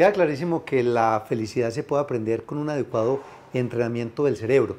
Queda clarísimo que la felicidad se puede aprender con un adecuado entrenamiento del cerebro.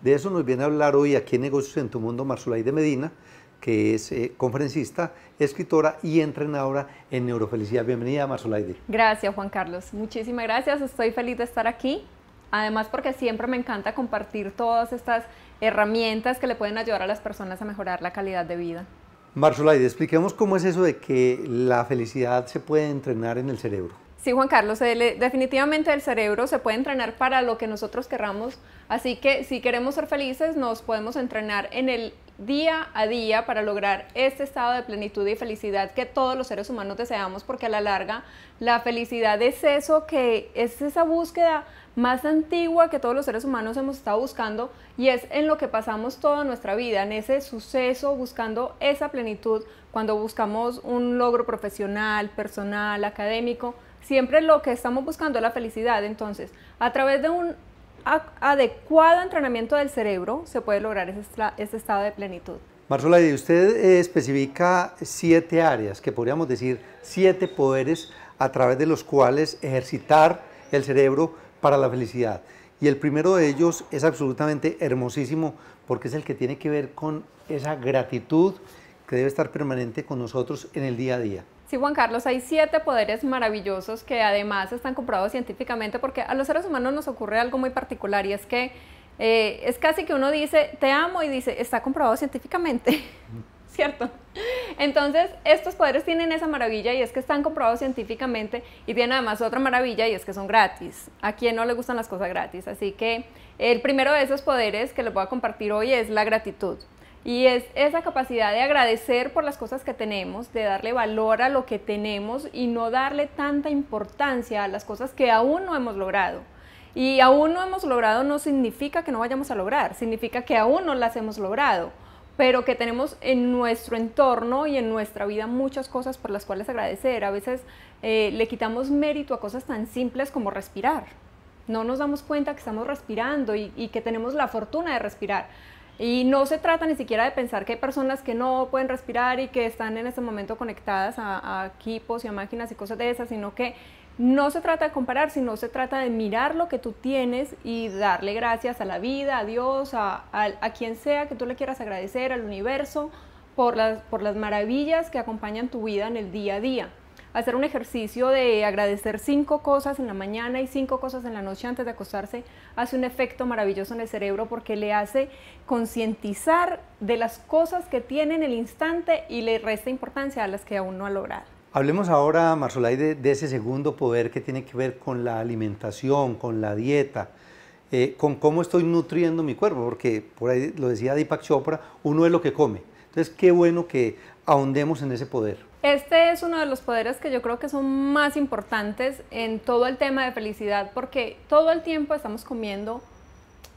De eso nos viene a hablar hoy aquí en Negocios en tu Mundo Marzulay de Medina, que es eh, conferencista, escritora y entrenadora en neurofelicidad. Bienvenida, Marzulaide. Gracias, Juan Carlos. Muchísimas gracias. Estoy feliz de estar aquí. Además, porque siempre me encanta compartir todas estas herramientas que le pueden ayudar a las personas a mejorar la calidad de vida. Marzulaide, expliquemos cómo es eso de que la felicidad se puede entrenar en el cerebro. Sí, Juan Carlos, definitivamente el cerebro se puede entrenar para lo que nosotros querramos, así que si queremos ser felices nos podemos entrenar en el día a día para lograr este estado de plenitud y felicidad que todos los seres humanos deseamos, porque a la larga la felicidad es eso que es esa búsqueda más antigua que todos los seres humanos hemos estado buscando y es en lo que pasamos toda nuestra vida, en ese suceso buscando esa plenitud cuando buscamos un logro profesional, personal, académico Siempre lo que estamos buscando es la felicidad. Entonces, a través de un adecuado entrenamiento del cerebro se puede lograr ese, estado de plenitud. Marzola, y usted eh, especifica siete áreas, que podríamos decir siete poderes a través de los cuales ejercitar el cerebro para la felicidad. Y el primero de ellos es absolutamente hermosísimo porque es el que tiene que ver con esa gratitud debe estar permanente con nosotros en el día a día. Sí, Juan Carlos, hay siete poderes maravillosos que además están comprobados científicamente porque a los seres humanos nos ocurre algo muy particular y es que eh, es casi que uno dice, te amo y dice, está comprobado científicamente, ¿cierto? Entonces, estos poderes tienen esa maravilla y es que están comprobados científicamente y tienen además otra maravilla y es que son gratis. ¿A quien no le gustan las cosas gratis? Así que el primero de esos poderes que les voy a compartir hoy es la gratitud. Y es esa capacidad de agradecer por las cosas que tenemos, de darle valor a lo que tenemos y no darle tanta importancia a las cosas que aún no hemos logrado. Y aún no hemos logrado no significa que no vayamos a lograr, significa que aún no las hemos logrado, pero que tenemos en nuestro entorno y en nuestra vida muchas cosas por las cuales agradecer. A veces eh, le quitamos mérito a cosas tan simples como respirar. No nos damos cuenta que estamos respirando y que tenemos la fortuna de respirar y no se trata ni siquiera de pensar que hay personas que no pueden respirar y que están en este momento conectadas a, equipos y a máquinas y cosas de esas, sino que no se trata de comparar, sino se trata de mirar lo que tú tienes y darle gracias a la vida, a Dios, a, a quien sea que tú le quieras agradecer, al universo, por las, por las maravillas que acompañan tu vida en el día a día hacer un ejercicio de agradecer cinco cosas en la mañana y cinco cosas en la noche antes de acostarse hace un efecto maravilloso en el cerebro porque le hace concientizar de las cosas que tiene en el instante y le resta importancia a las que aún no ha logrado. Hablemos ahora, Marzolay, de, ese segundo poder que tiene que ver con la alimentación, con la dieta. Eh, con cómo estoy nutriendo mi cuerpo, porque por ahí lo decía Deepak Chopra, uno es lo que come. Entonces, qué bueno que ahondemos en ese poder. Este es uno de los poderes que yo creo que son más importantes en todo el tema de felicidad, porque todo el tiempo estamos comiendo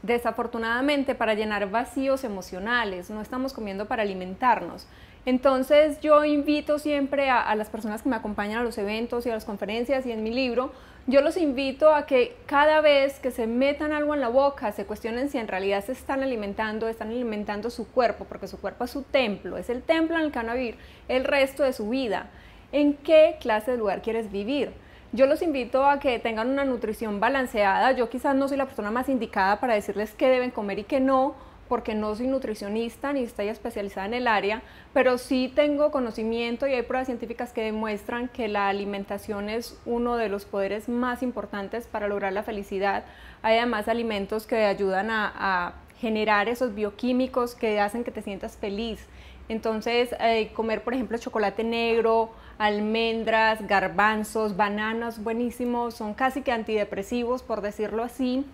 desafortunadamente para llenar vacíos emocionales, no estamos comiendo para alimentarnos. Entonces yo invito siempre a, las personas que me acompañan a los eventos y a las conferencias y en mi libro, yo los invito a que cada vez que se metan algo en la boca, se cuestionen si en realidad se están alimentando, están alimentando su cuerpo, porque su cuerpo es su templo, es el templo en el que van a vivir el resto de su vida. ¿En qué clase de lugar quieres vivir? Yo los invito a que tengan una nutrición balanceada. Yo quizás no soy la persona más indicada para decirles qué deben comer y qué no, porque no soy nutricionista ni estoy especializada en el área, pero sí tengo conocimiento y hay pruebas científicas que demuestran que la alimentación es uno de los poderes más importantes para lograr la felicidad. Hay además alimentos que ayudan a, generar esos bioquímicos que hacen que te sientas feliz. Entonces, eh, comer, por ejemplo, chocolate negro, almendras, garbanzos, bananas, buenísimos, son casi que antidepresivos, por decirlo así.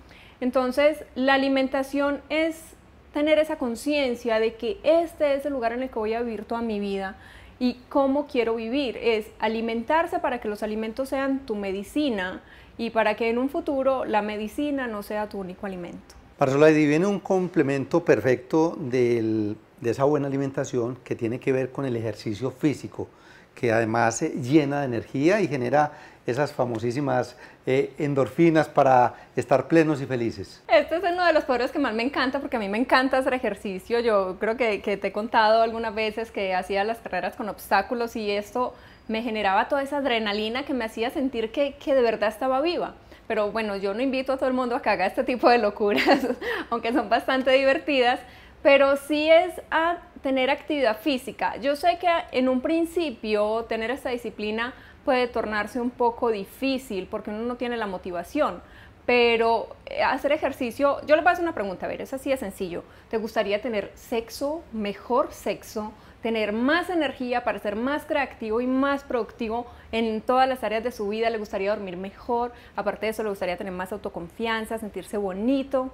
Entonces, la alimentación es tener esa conciencia de que este es el lugar en el que voy a vivir toda mi vida y cómo quiero vivir. Es alimentarse para que los alimentos sean tu medicina y para que en un futuro la medicina no sea tu único alimento. para viene un complemento perfecto del, de esa buena alimentación que tiene que ver con el ejercicio físico que además llena de energía y genera esas famosísimas eh, endorfinas para estar plenos y felices. Este es uno de los poderes que más me encanta porque a mí me encanta hacer ejercicio. Yo creo que, te he contado algunas veces que hacía las carreras con obstáculos y esto me generaba toda esa adrenalina que me hacía sentir que, que de verdad estaba viva pero bueno, yo no invito a todo el mundo a que haga este tipo de locuras, aunque son bastante divertidas, pero sí es a tener actividad física. Yo sé que en un principio tener esta disciplina puede tornarse un poco difícil porque uno no tiene la motivación, pero eh, hacer ejercicio, yo le voy una pregunta, a ver, es así de sencillo. ¿Te gustaría tener sexo, mejor sexo, tener más energía para ser más creativo y más productivo en todas las áreas de su vida? ¿Le gustaría dormir mejor? Aparte de eso, le gustaría tener más autoconfianza, sentirse bonito.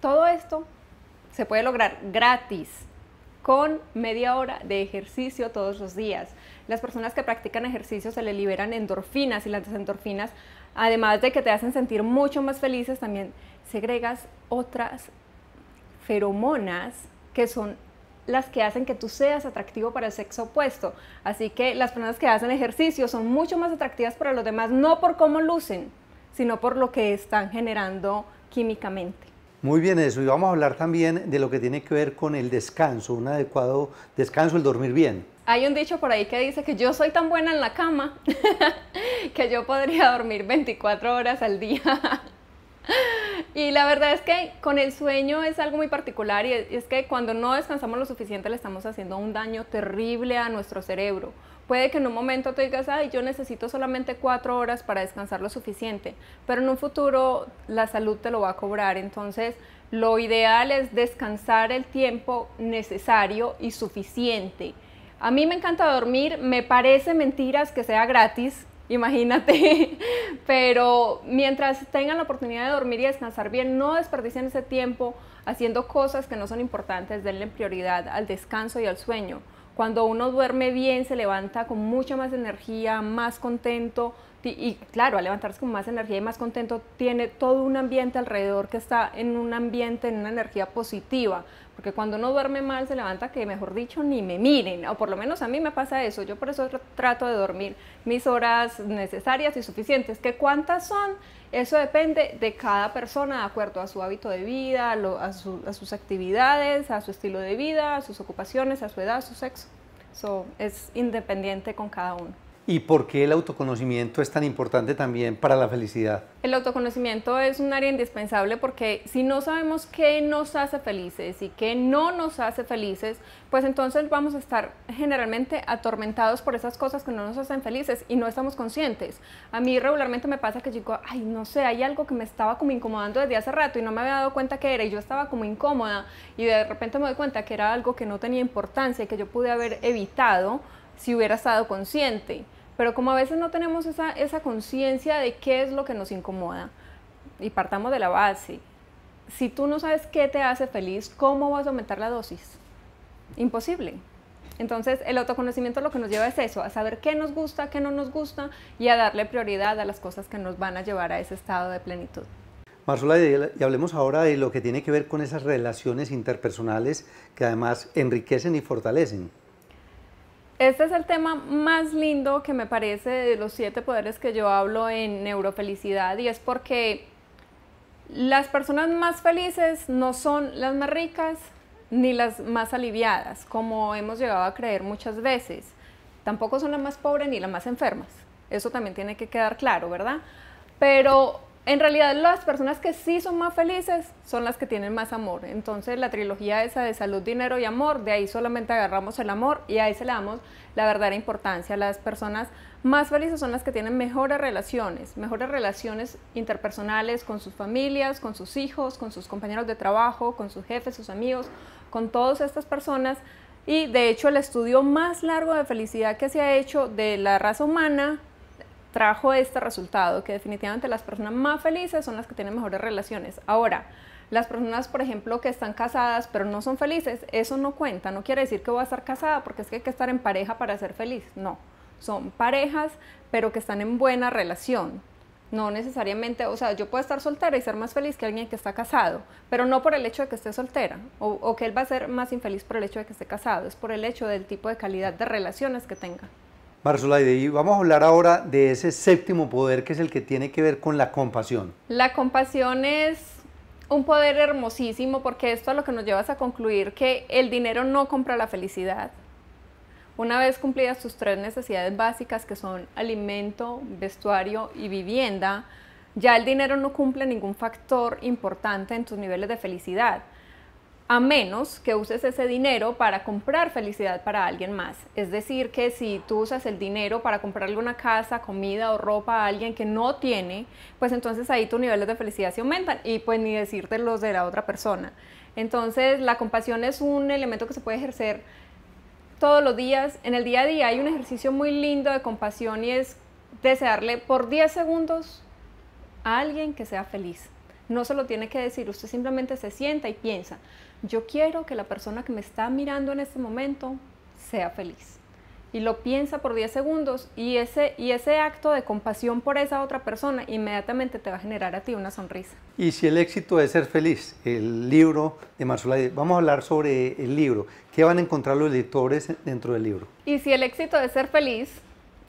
Todo esto se puede lograr gratis con media hora de ejercicio todos los días. Las personas que practican ejercicio se le liberan endorfinas y las endorfinas, además de que te hacen sentir mucho más felices, también segregas otras feromonas que son las que hacen que tú seas atractivo para el sexo opuesto. Así que las personas que hacen ejercicio son mucho más atractivas para los demás, no por cómo lucen, sino por lo que están generando químicamente. Muy bien eso, y vamos a hablar también de lo que tiene que ver con el descanso, un adecuado descanso, el dormir bien. Hay un dicho por ahí que dice que yo soy tan buena en la cama que yo podría dormir 24 horas al día. y la verdad es que con el sueño es algo muy particular y es que cuando no descansamos lo suficiente le estamos haciendo un daño terrible a nuestro cerebro. Puede que en un momento te digas, ay, yo necesito solamente cuatro horas para descansar lo suficiente, pero en un futuro la salud te lo va a cobrar. Entonces, lo ideal es descansar el tiempo necesario y suficiente. A mí me encanta dormir, me parece mentiras que sea gratis, imagínate, pero mientras tengan la oportunidad de dormir y descansar bien, no desperdicien ese tiempo haciendo cosas que no son importantes, denle prioridad al descanso y al sueño. Cuando uno duerme bien, se levanta con mucha más energía, más contento, y claro, al levantarse con más energía y más contento, tiene todo un ambiente alrededor que está en un ambiente, en una energía positiva, porque cuando uno duerme mal se levanta que, mejor dicho, ni me miren, o por lo menos a mí me pasa eso, yo por eso trato de dormir mis horas necesarias y suficientes, que cuántas son, eso depende de cada persona, de acuerdo a su hábito de vida, a, sus actividades, a su estilo de vida, a sus ocupaciones, a su edad, a su sexo, Eso es independiente con cada uno. ¿Y por qué el autoconocimiento es tan importante también para la felicidad? El autoconocimiento es un área indispensable porque si no sabemos qué nos hace felices y qué no nos hace felices, pues entonces vamos a estar generalmente atormentados por esas cosas que no nos hacen felices y no estamos conscientes. A mí regularmente me pasa que digo, ay, no sé, hay algo que me estaba como incomodando desde hace rato y no me había dado cuenta que era y yo estaba como incómoda y de repente me doy cuenta que era algo que no tenía importancia y que yo pude haber evitado si hubiera estado consciente. Pero como a veces no tenemos esa, conciencia de qué es lo que nos incomoda, y partamos de la base, si tú no sabes qué te hace feliz, ¿cómo vas a aumentar la dosis? Imposible. Entonces, el autoconocimiento lo que nos lleva es eso, a saber qué nos gusta, qué no nos gusta y a darle prioridad a las cosas que nos van a llevar a ese estado de plenitud. Marzola, y hablemos ahora de lo que tiene que ver con esas relaciones interpersonales que además enriquecen y fortalecen. Este es el tema más lindo que me parece de los siete poderes que yo hablo en neurofelicidad y es porque las personas más felices no son las más ricas ni las más aliviadas, como hemos llegado a creer muchas veces. Tampoco son las más pobres ni las más enfermas. Eso también tiene que quedar claro, ¿verdad? Pero en realidad las personas que sí son más felices son las que tienen más amor. Entonces la trilogía esa de salud, dinero y amor, de ahí solamente agarramos el amor y ahí se le damos la verdadera importancia. Las personas más felices son las que tienen mejores relaciones, mejores relaciones interpersonales con sus familias, con sus hijos, con sus compañeros de trabajo, con sus jefes, sus amigos, con todas estas personas. Y de hecho el estudio más largo de felicidad que se ha hecho de la raza humana trajo este resultado, que definitivamente las personas más felices son las que tienen mejores relaciones. Ahora, las personas, por ejemplo, que están casadas pero no son felices, eso no cuenta, no quiere decir que voy a estar casada porque es que hay que estar en pareja para ser feliz, no, son parejas pero que están en buena relación. No necesariamente, o sea, yo puedo estar soltera y ser más feliz que alguien que está casado, pero no por el hecho de que esté soltera o, o que él va a ser más infeliz por el hecho de que esté casado, es por el hecho del tipo de calidad de relaciones que tenga. Marisol y vamos a hablar ahora de ese séptimo poder que es el que tiene que ver con la compasión. La compasión es un poder hermosísimo porque esto es lo que nos llevas a concluir que el dinero no compra la felicidad. Una vez cumplidas tus tres necesidades básicas que son alimento, vestuario y vivienda, ya el dinero no cumple ningún factor importante en tus niveles de felicidad a menos que uses ese dinero para comprar felicidad para alguien más. Es decir, que si tú usas el dinero para comprarle una casa, comida o ropa a alguien que no tiene, pues entonces ahí tus niveles de felicidad se aumentan y pues ni decirte los de la otra persona. Entonces la compasión es un elemento que se puede ejercer todos los días. En el día a día hay un ejercicio muy lindo de compasión y es desearle por 10 segundos a alguien que sea feliz. No se lo tiene que decir, usted simplemente se sienta y piensa, yo quiero que la persona que me está mirando en este momento sea feliz. Y lo piensa por 10 segundos y ese, y ese acto de compasión por esa otra persona inmediatamente te va a generar a ti una sonrisa. Y si el éxito es ser feliz, el libro de Marzolai, vamos a hablar sobre el libro. ¿Qué van a encontrar los lectores dentro del libro? Y si el éxito es ser feliz,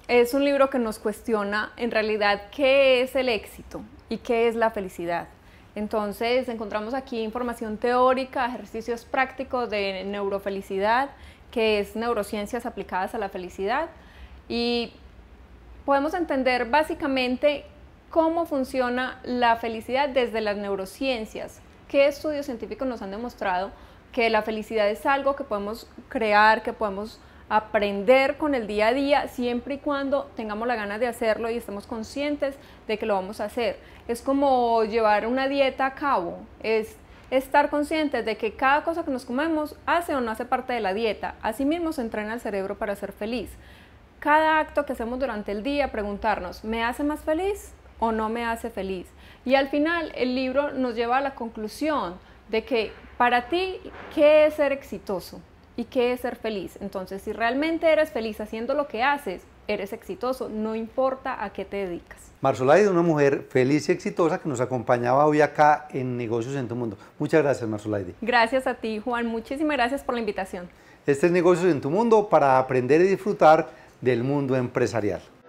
es un libro que nos cuestiona en realidad qué es el éxito y qué es la felicidad. Entonces encontramos aquí información teórica, ejercicios prácticos de neurofelicidad, que es neurociencias aplicadas a la felicidad. Y podemos entender básicamente cómo funciona la felicidad desde las neurociencias, qué estudios científicos nos han demostrado que la felicidad es algo que podemos crear, que podemos aprender con el día a día, siempre y cuando tengamos la ganas de hacerlo y estemos conscientes de que lo vamos a hacer. Es como llevar una dieta a cabo, es estar conscientes de que cada cosa que nos comemos hace o no hace parte de la dieta. Asimismo se entrena el cerebro para ser feliz. Cada acto que hacemos durante el día, preguntarnos, ¿me hace más feliz o no me hace feliz? Y al final el libro nos lleva a la conclusión de que para ti, ¿qué es ser exitoso? ¿Y qué es ser feliz? Entonces, si realmente eres feliz haciendo lo que haces, eres exitoso, no importa a qué te dedicas. Marzolaide, es una mujer feliz y exitosa que nos acompañaba hoy acá en Negocios en tu Mundo. Muchas gracias, Marzolaide. Gracias a ti, Juan. Muchísimas gracias por la invitación. Este es Negocios en tu Mundo para aprender y disfrutar del mundo empresarial.